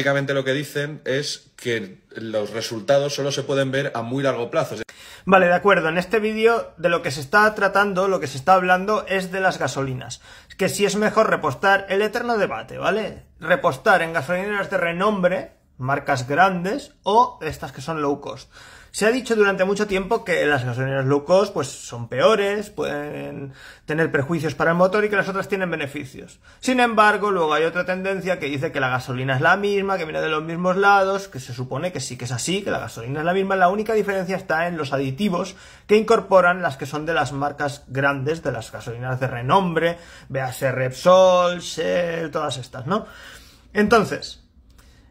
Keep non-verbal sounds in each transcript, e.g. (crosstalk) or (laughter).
Básicamente lo que dicen es que los resultados solo se pueden ver a muy largo plazo. Vale, de acuerdo. En este vídeo de lo que se está tratando, lo que se está hablando es de las gasolinas. Que si es mejor repostar el eterno debate, ¿vale? Repostar en gasolineras de renombre marcas grandes o estas que son low cost. Se ha dicho durante mucho tiempo que las gasolineras low cost pues, son peores, pueden tener perjuicios para el motor y que las otras tienen beneficios. Sin embargo, luego hay otra tendencia que dice que la gasolina es la misma, que viene de los mismos lados, que se supone que sí que es así, que la gasolina es la misma. La única diferencia está en los aditivos que incorporan las que son de las marcas grandes, de las gasolinas de renombre, véase Repsol, Shell, todas estas, ¿no? Entonces,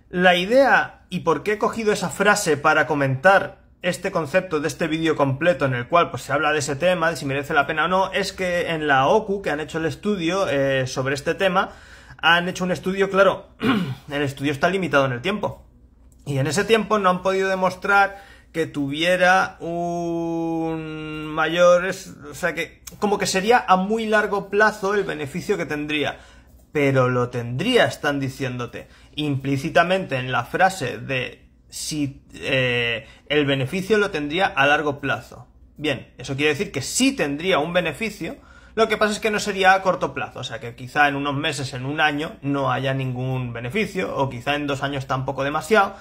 la idea y por qué he cogido esa frase para comentar este concepto de este vídeo completo en el cual pues, se habla de ese tema, de si merece la pena o no, es que en la OCU, que han hecho el estudio eh, sobre este tema, han hecho un estudio, claro, (clears throat) el estudio está limitado en el tiempo. Y en ese tiempo no han podido demostrar que tuviera un mayor... O sea, que como que sería a muy largo plazo el beneficio que tendría pero lo tendría, están diciéndote. Implícitamente en la frase de si eh, el beneficio lo tendría a largo plazo. Bien, eso quiere decir que sí tendría un beneficio, lo que pasa es que no sería a corto plazo, o sea que quizá en unos meses, en un año, no haya ningún beneficio, o quizá en dos años tampoco demasiado,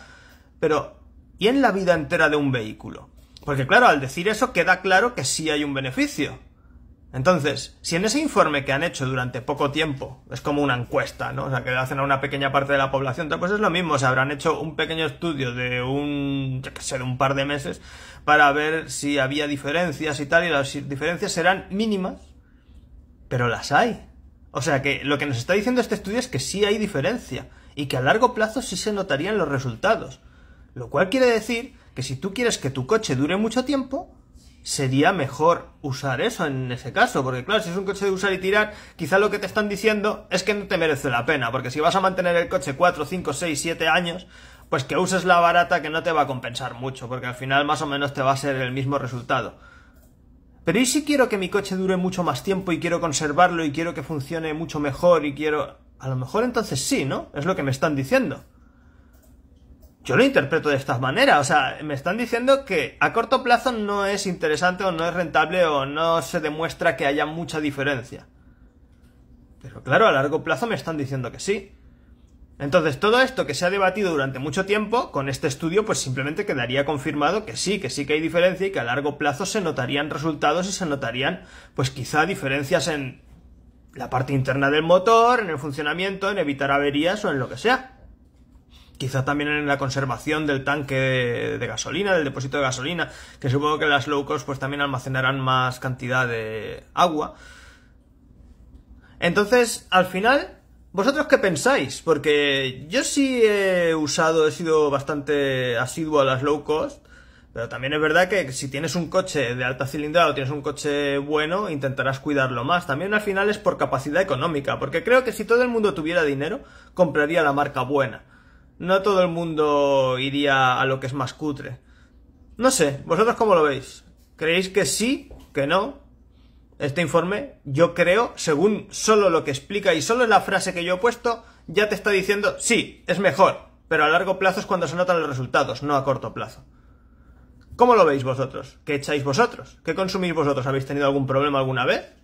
pero ¿y en la vida entera de un vehículo? Porque claro, al decir eso queda claro que sí hay un beneficio, entonces, si en ese informe que han hecho durante poco tiempo, es como una encuesta, ¿no? O sea, que le hacen a una pequeña parte de la población, pues es lo mismo, o se habrán hecho un pequeño estudio de un, ya qué sé, de un par de meses para ver si había diferencias y tal, y las diferencias serán mínimas, pero las hay. O sea, que lo que nos está diciendo este estudio es que sí hay diferencia, y que a largo plazo sí se notarían los resultados. Lo cual quiere decir que si tú quieres que tu coche dure mucho tiempo, sería mejor usar eso en ese caso, porque claro, si es un coche de usar y tirar, quizá lo que te están diciendo es que no te merece la pena, porque si vas a mantener el coche 4, 5, 6, 7 años, pues que uses la barata que no te va a compensar mucho, porque al final más o menos te va a ser el mismo resultado. Pero ¿y si quiero que mi coche dure mucho más tiempo y quiero conservarlo y quiero que funcione mucho mejor y quiero... A lo mejor entonces sí, ¿no? Es lo que me están diciendo yo lo interpreto de esta manera. O sea, me están diciendo que a corto plazo no es interesante o no es rentable o no se demuestra que haya mucha diferencia. Pero claro, a largo plazo me están diciendo que sí. Entonces, todo esto que se ha debatido durante mucho tiempo, con este estudio, pues simplemente quedaría confirmado que sí, que sí que hay diferencia y que a largo plazo se notarían resultados y se notarían, pues quizá diferencias en la parte interna del motor, en el funcionamiento, en evitar averías o en lo que sea. Quizás también en la conservación del tanque de, gasolina, del depósito de gasolina, que supongo que las low cost pues también almacenarán más cantidad de agua. Entonces, al final, ¿vosotros qué pensáis? Porque yo sí he usado, he sido bastante asiduo a las low cost, pero también es verdad que si tienes un coche de alta cilindrada o tienes un coche bueno, intentarás cuidarlo más. También al final es por capacidad económica, porque creo que si todo el mundo tuviera dinero, compraría la marca buena no todo el mundo iría a lo que es más cutre. No sé, ¿vosotros cómo lo veis? ¿Creéis que sí? ¿Que no? Este informe, yo creo, según solo lo que explica y solo la frase que yo he puesto, ya te está diciendo, sí, es mejor, pero a largo plazo es cuando se notan los resultados, no a corto plazo. ¿Cómo lo veis vosotros? ¿Qué echáis vosotros? ¿Qué consumís vosotros? ¿Habéis tenido algún problema alguna vez?